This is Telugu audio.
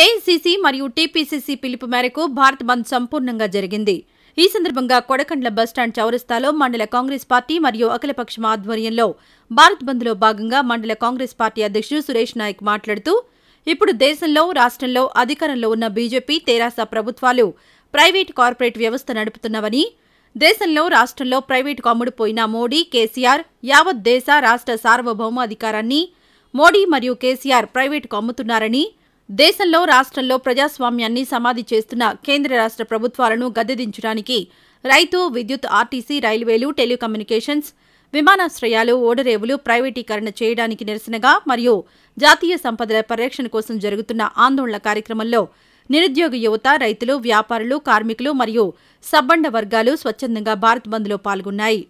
ఏఐసీసీ మరియు టీపీసీసీ పిలుపు మేరకు భారత్ బంద్ సంపూర్ణంగా జరిగింది ఈ సందర్భంగా కొడకండ్ల బస్టాండ్ చౌరస్తాలో మండల కాంగ్రెస్ పార్టీ మరియు అఖిలపక్షం ఆధ్వర్యంలో భారత్ బంద్లో భాగంగా మండల కాంగ్రెస్ పార్టీ అధ్యక్షుడు సురేష్ నాయక్ మాట్లాడుతూ ఇప్పుడు దేశంలో రాష్ట్రంలో అధికారంలో ఉన్న బీజేపీ తెరాస ప్రభుత్వాలు ప్రైవేట్ కార్పొరేట్ వ్యవస్థ నడుపుతున్నవని దేశంలో రాష్ట్రంలో ప్రైవేటు పోయిన మోడీ కేసీఆర్ యావత్ దేశ రాష్ట్ర సార్వభౌమాధికారాన్ని మోడీ మరియు కేసీఆర్ ప్రైవేటుకు అమ్ముతున్నారని దేశంలో రాష్ట్రంలో ప్రజాస్వామ్యాన్ని సమాధి చేస్తున్న కేంద్ర రాష్ట్ర ప్రభుత్వాలను గద్దెదించడానికి రైతు విద్యుత్ ఆర్టీసీ రైల్వేలు టెలికమ్యూనికేషన్స్ విమానాశ్రయాలు ఓడరేవులు ప్రైవేటీకరణ చేయడానికి నిరసనగా మరియు జాతీయ సంపదల పరిరక్షణ కోసం జరుగుతున్న ఆందోళన కార్యక్రమంలో నిరుద్యోగ యువత రైతులు వ్యాపారులు కార్మికులు మరియు సబ్బండ వర్గాలు స్వచ్ఛందంగా భారత్ బంద్లో పాల్గొన్నాయి